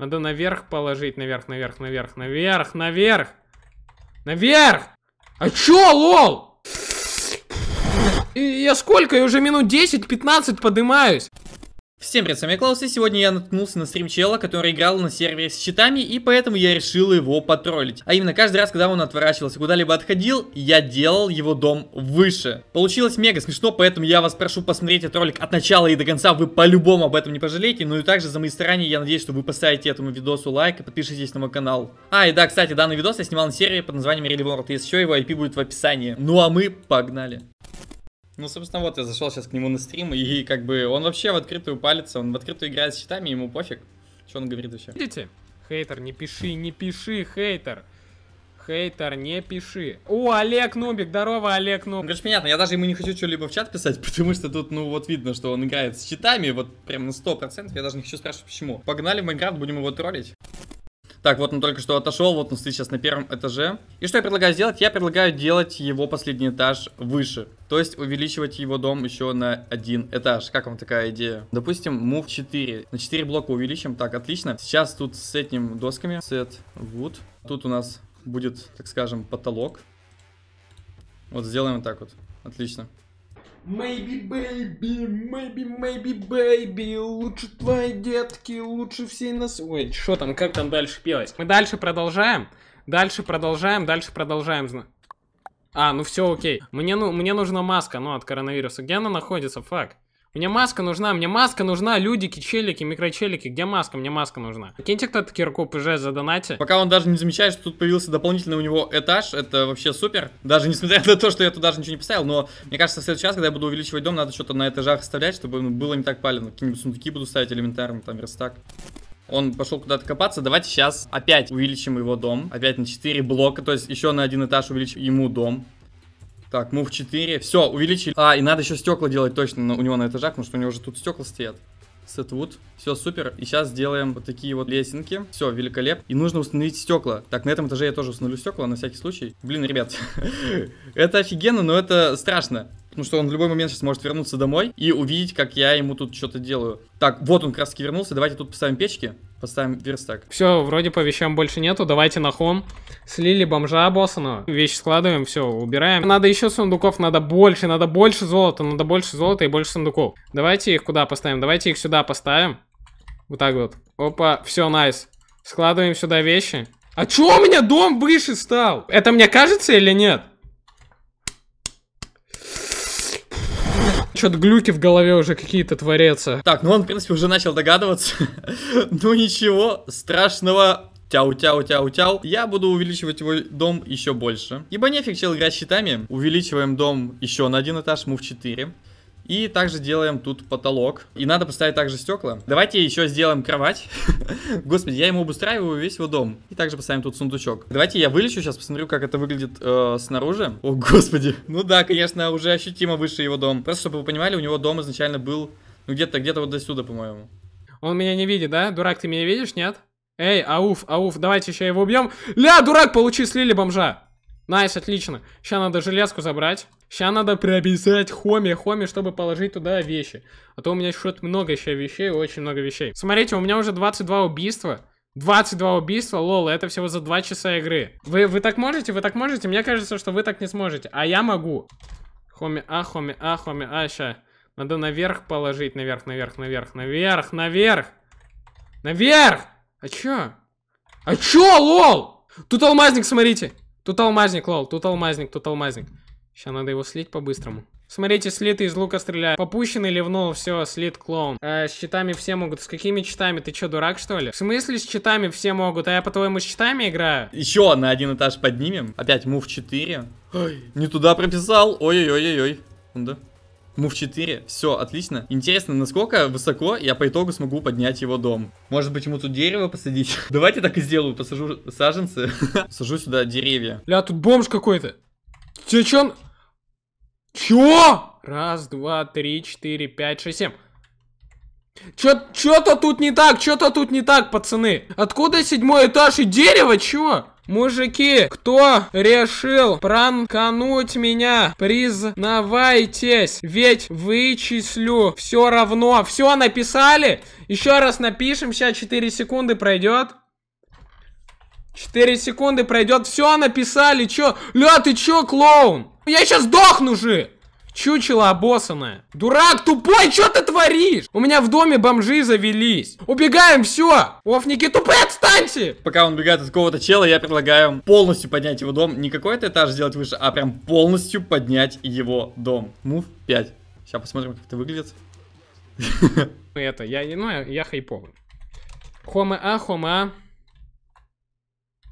Надо наверх положить, наверх, наверх, наверх, наверх, наверх! Наверх! А чё, лол? я сколько? Я уже минут 10-15 подымаюсь? Всем привет, с вами Клаус, и сегодня я наткнулся на стрим чела, который играл на сервере с читами, и поэтому я решил его потроллить. А именно, каждый раз, когда он отворачивался, куда-либо отходил, я делал его дом выше. Получилось мега смешно, поэтому я вас прошу посмотреть этот ролик от начала и до конца, вы по-любому об этом не пожалеете, ну и также за мои старания я надеюсь, что вы поставите этому видосу лайк и подпишитесь на мой канал. А, и да, кстати, данный видос я снимал на сервере под названием Real World, если что, его IP будет в описании. Ну а мы погнали. Ну, собственно, вот я зашел сейчас к нему на стрим, и как бы он вообще в открытую палится, он в открытую играет с щитами, ему пофиг. Что он говорит вообще? Видите? Хейтер, не пиши, не пиши, хейтер. Хейтер, не пиши. О, Олег Нубик, здорово, Олег Нубик. Ну, короче, понятно, я даже ему не хочу что-либо в чат писать, потому что тут, ну, вот видно, что он играет с читами, вот прям на 100%, я даже не хочу спрашивать, почему. Погнали в Майнкрафт, будем его троллить. Так, вот он только что отошел, вот он стоит сейчас на первом этаже. И что я предлагаю сделать? Я предлагаю делать его последний этаж выше. То есть увеличивать его дом еще на один этаж. Как вам такая идея? Допустим, мув 4. На 4 блока увеличим. Так, отлично. Сейчас тут с этим досками. Set wood. Тут у нас будет, так скажем, потолок. Вот сделаем так вот. Отлично. Maybe baby, maybe, maybe baby, лучше твои детки, лучше всей нас... Ой, что там, как там дальше пелось? Мы дальше продолжаем, дальше продолжаем, дальше продолжаем. А, ну все окей. Мне, ну, мне нужна маска, ну, от коронавируса. Где она находится? Фак. Мне маска нужна, мне маска нужна, людики, челики, микрочелики, где маска, мне маска нужна. Киньте кто-то кирку ПЖ за донати? Пока он даже не замечает, что тут появился дополнительный у него этаж, это вообще супер. Даже несмотря на то, что я тут даже ничего не поставил, но мне кажется, в следующий раз, когда я буду увеличивать дом, надо что-то на этажах оставлять, чтобы ну, было не так палено. Какие-нибудь сундуки буду ставить элементарно, там верстак. Он пошел куда-то копаться. Давайте сейчас опять увеличим его дом. Опять на 4 блока. То есть еще на один этаж увеличим ему дом. Так, мув 4. Все, увеличили. А, и надо еще стекла делать точно на, у него на этажах, потому что у него уже тут стекла стоят. Сетвуд. Все супер. И сейчас сделаем вот такие вот лесенки. Все, великолепно. И нужно установить стекла. Так, на этом этаже я тоже установлю стекла, на всякий случай. Блин, ребят, это офигенно, но это страшно. Потому что он в любой момент сейчас может вернуться домой и увидеть, как я ему тут что-то делаю. Так, вот он как раз вернулся. Давайте тут поставим печки. Поставим верстак. Все, вроде по вещам больше нету. Давайте на хом. Слили бомжа боссаного. Вещи складываем, все, убираем. Надо еще сундуков, надо больше, надо больше золота, надо больше золота и больше сундуков. Давайте их куда поставим? Давайте их сюда поставим. Вот так вот. Опа, все, найс. Складываем сюда вещи. А чё у меня дом выше стал? Это мне кажется или нет? Что-то глюки в голове уже какие-то творятся. Так, ну он, в принципе, уже начал догадываться. ну ничего страшного, тяу-тяу-тяу-тяу, я буду увеличивать его дом еще больше. Ибо нефиг чел играть щитами. Увеличиваем дом еще на один этаж, мы в 4. И также делаем тут потолок. И надо поставить также стекла. Давайте еще сделаем кровать. Господи, я ему обустраиваю весь его дом. И также поставим тут сундучок. Давайте я вылечу сейчас, посмотрю, как это выглядит э, снаружи. О, господи. Ну да, конечно, уже ощутимо выше его дом. Просто, чтобы вы понимали, у него дом изначально был, ну, где-то, где вот до сюда, по-моему. Он меня не видит, да? Дурак, ты меня видишь, нет? Эй, ауф, ауф, давайте еще его убьем. Ля, дурак, получи, слили бомжа. Найс, отлично. Сейчас надо железку забрать. Сейчас надо приобязать Хоми, Хоми, чтобы положить туда вещи. А то у меня что много еще вещей, очень много вещей. Смотрите, у меня уже 22 убийства. 22 убийства, лол, это всего за 2 часа игры. Вы, вы так можете? Вы так можете? Мне кажется, что вы так не сможете. А я могу. Хоми, а, хоми, а, хоми, а, ща. Надо наверх положить, наверх, наверх, наверх, наверх, наверх. Наверх! А чё? А чё, лол? Тут алмазник, смотрите. Тут алмазник, лол, тут алмазник, тут алмазник. Сейчас надо его слить по-быстрому. Смотрите, слитый из лука стреляет. Попущенный ливнул, все, слит клоун. Э, с читами все могут. С какими читами? Ты чё, дурак, что ли? В смысле с читами все могут? А я, по-твоему, с читами играю? Еще на один этаж поднимем. Опять мув 4. Ой, не туда прописал. Ой-ой-ой-ой. Да. Мув 4. Все, отлично. Интересно, насколько высоко я по итогу смогу поднять его дом. Может быть, ему тут дерево посадить? Давайте так и сделаю. Посажу саженцы. Сажу сюда деревья. Ля, тут бомж какой-то. Че, чё он... Чё? Раз, два, три, четыре, пять, шесть, семь. Чё-то чё тут не так, чё-то тут не так, пацаны. Откуда седьмой этаж и дерево, чё? Мужики, кто решил пранкануть меня, признавайтесь, ведь вычислю все равно. Все написали? Еще раз напишем, сейчас 4 секунды пройдет. 4 секунды пройдет, все написали, чё? Ля, ты чё, клоун? Я сейчас сдохну же! Чучело обоссанное. Дурак тупой, что ты творишь? У меня в доме бомжи завелись. Убегаем, все. Офники тупые, отстаньте. Пока он убегает от кого то чела, я предлагаю полностью поднять его дом. Не какой-то этаж сделать выше, а прям полностью поднять его дом. Мув 5. Сейчас посмотрим, как это выглядит. Ну, это, я, ну, я, я хайповый. Хома А, Хома а.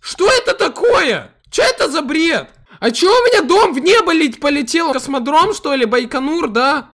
Что это такое? Че это за бред? А чё у меня дом в небо лить полетел? Космодром, что ли? Байконур, да?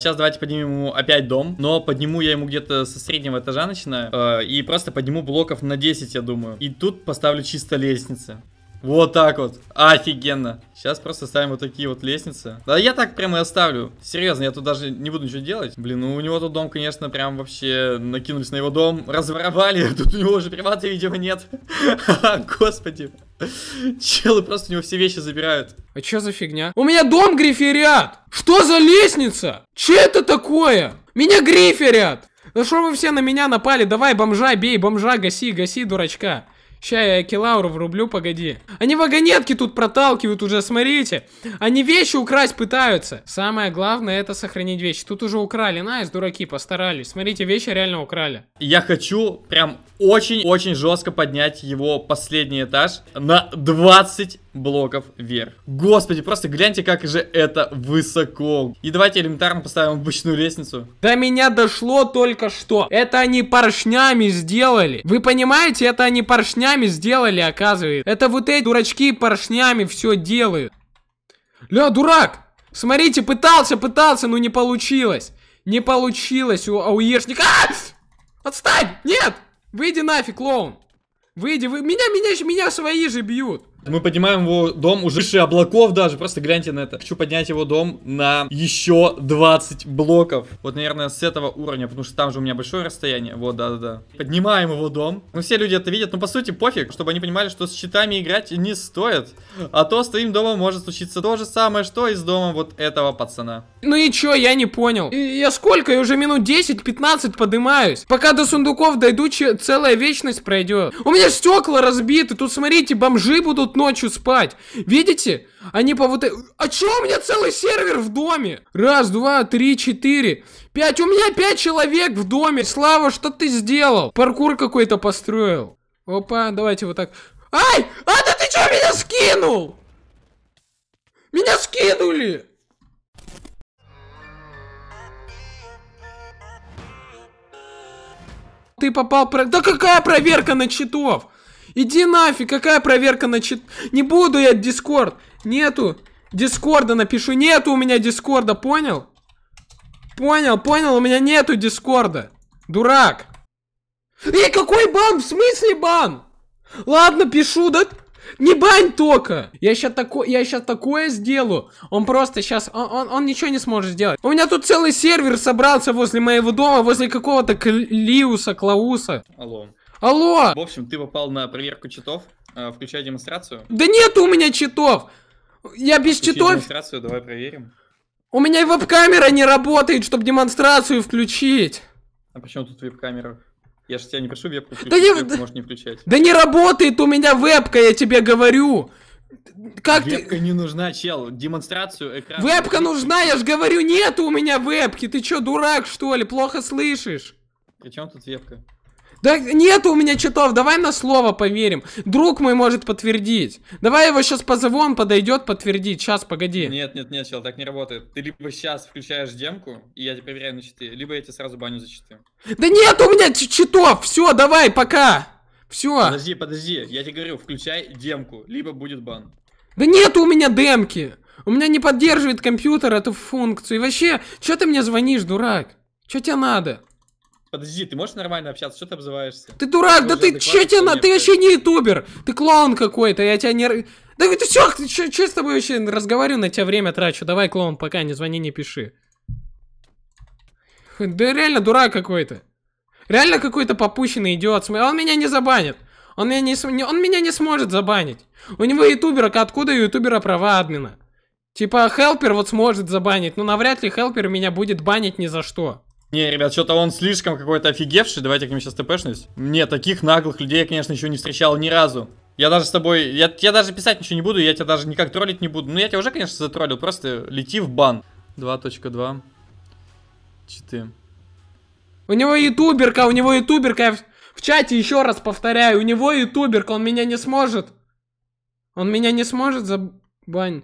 Сейчас давайте поднимем ему опять дом, но подниму я ему где-то со среднего этажа начинаю, э, и просто подниму блоков на 10, я думаю. И тут поставлю чисто лестницы. Вот так вот. Офигенно. Сейчас просто ставим вот такие вот лестницы. Да я так прямо и оставлю. Серьезно, я тут даже не буду ничего делать. Блин, ну у него тут дом, конечно, прям вообще накинулись на его дом. Разворовали. Тут у него уже привата, видимо, нет. Господи. Челы просто у него все вещи забирают. А чё за фигня? У меня дом гриферят! Что за лестница? Че это такое? Меня гриферят! Да что вы все на меня напали? Давай, бомжа, бей, бомжа, гаси, гаси, дурачка. Ща я Акилауру врублю, погоди. Они вагонетки тут проталкивают уже, смотрите. Они вещи украсть пытаются. Самое главное это сохранить вещи. Тут уже украли, найс, дураки, постарались. Смотрите, вещи реально украли. Я хочу прям очень-очень жестко поднять его последний этаж на 20 блоков вверх. Господи, просто гляньте, как же это высоко. И давайте элементарно поставим обычную лестницу. До меня дошло только что. Это они поршнями сделали. Вы понимаете, это они поршнями сделали, оказывается. Это вот эти дурачки поршнями все делают. Ля, дурак! Смотрите, пытался, пытался, но не получилось. Не получилось у ауешника. А! Отстань! Нет! Выйди нафиг, клоун! Выйди, вы... Меня, меня, меня свои же бьют! Мы поднимаем его дом уже выше облаков даже, просто гляньте на это. Хочу поднять его дом на еще 20 блоков. Вот, наверное, с этого уровня, потому что там же у меня большое расстояние. Вот, да-да-да. Поднимаем его дом. Ну, все люди это видят, ну, по сути, пофиг, чтобы они понимали, что с щитами играть не стоит. А то с твоим домом может случиться то же самое, что и с домом вот этого пацана. Ну и чё, я не понял. И, я сколько? Я уже минут 10-15 поднимаюсь. Пока до сундуков дойду, целая вечность пройдет. У меня стекла разбиты. Тут, смотрите, бомжи будут ночью спать. Видите? Они по вот... Э, а чё у меня целый сервер в доме? Раз, два, три, четыре, пять. У меня пять человек в доме. Слава, что ты сделал? Паркур какой-то построил. Опа, давайте вот так. Ай! А да ты чё меня скинул? Меня скинули! Ты попал... Про... Да какая проверка на читов? Иди нафиг, какая проверка на чит... Не буду я Дискорд. Нету. Дискорда напишу. Нету у меня Дискорда, понял? Понял, понял, у меня нету Дискорда. Дурак. Эй, какой бан? В смысле бан? Ладно, пишу, да... Не бань только! Я сейчас такое, я сейчас такое сделаю. Он просто сейчас, он, он, он ничего не сможет сделать. У меня тут целый сервер собрался возле моего дома, возле какого-то Клиуса, Клауса. Алло. Алло! В общем, ты попал на проверку читов, а, включай демонстрацию. Да нет у меня читов! Я без Включи читов... демонстрацию, давай проверим. У меня и веб-камера не работает, чтобы демонстрацию включить. А почему тут веб-камера? Я же тебя не прошу вебку включить, да не... вебку можешь не включать. Да не работает у меня вебка, я тебе говорю! Как вебка ты... не нужна, чел, демонстрацию экрана... Вебка нужна, я же говорю, нету у меня вебки, ты чё, дурак, что ли, плохо слышишь? При чем тут вебка? Да нет у меня читов, давай на слово поверим. Друг мой может подтвердить. Давай его сейчас позову, он подойдет подтвердить. Сейчас, погоди. Нет, нет, нет, чел, так не работает. Ты либо сейчас включаешь демку, и я тебе проверяю на читы, либо я тебе сразу баню за читы. Да нет у меня читов, все, давай, пока. Все. Подожди, подожди, я тебе говорю, включай демку, либо будет бан. Да нет у меня демки. У меня не поддерживает компьютер эту функцию. И вообще, что ты мне звонишь, дурак? Что тебе надо? Подожди, ты можешь нормально общаться? Что ты обзываешься? Ты дурак, ты да ты че тебе на... Ты вообще не ютубер! Ты клоун какой-то, я тебя не... Да ты все, че, че с тобой вообще разговариваю, на тебя время трачу. Давай, клоун, пока не звони, не пиши. Да реально дурак какой-то. Реально какой-то попущенный идиот. А он меня не забанит. Он меня не, он меня не сможет забанить. У него ютубера, откуда у ютубера права админа? Типа, а хелпер вот сможет забанить, но ну навряд ли хелпер меня будет банить ни за что. Не, ребят, что-то он слишком какой-то офигевший. Давайте я к нему сейчас тпшность. Не, таких наглых людей я, конечно, еще не встречал ни разу. Я даже с тобой... Я, я даже писать ничего не буду, я тебя даже никак троллить не буду. Ну, я тебя уже, конечно, затроллил. Просто лети в бан. 2.2. Читы. У него ютуберка, у него ютуберка. Я в, в чате еще раз повторяю. У него ютуберка, он меня не сможет. Он меня не сможет забань.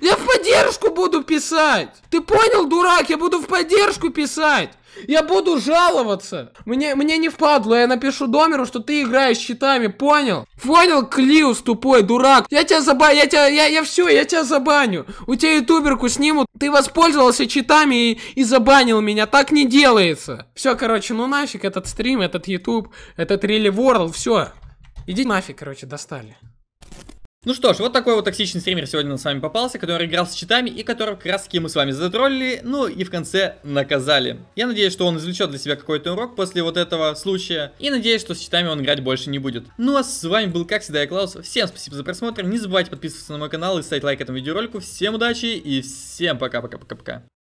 Я поддержку буду писать. Ты понял, дурак? Я буду в поддержку писать. Я буду жаловаться. Мне, мне не впадло, я напишу Домеру, что ты играешь щитами, понял? Понял, Клиус, тупой дурак. Я тебя забаню, я тебя, я, я все, я тебя забаню. У тебя ютуберку снимут, ты воспользовался читами и, и забанил меня, так не делается. Все, короче, ну нафиг этот стрим, этот ютуб, этот Рилли World, все. Иди нафиг, короче, достали. Ну что ж, вот такой вот токсичный стример сегодня нам с вами попался, который играл с читами и которого краски мы с вами затроллили, ну и в конце наказали. Я надеюсь, что он извлечет для себя какой-то урок после вот этого случая, и надеюсь, что с читами он играть больше не будет. Ну а с вами был, как всегда, я Клаус, всем спасибо за просмотр, не забывайте подписываться на мой канал и ставить лайк этому видеоролику, всем удачи и всем пока-пока-пока-пока.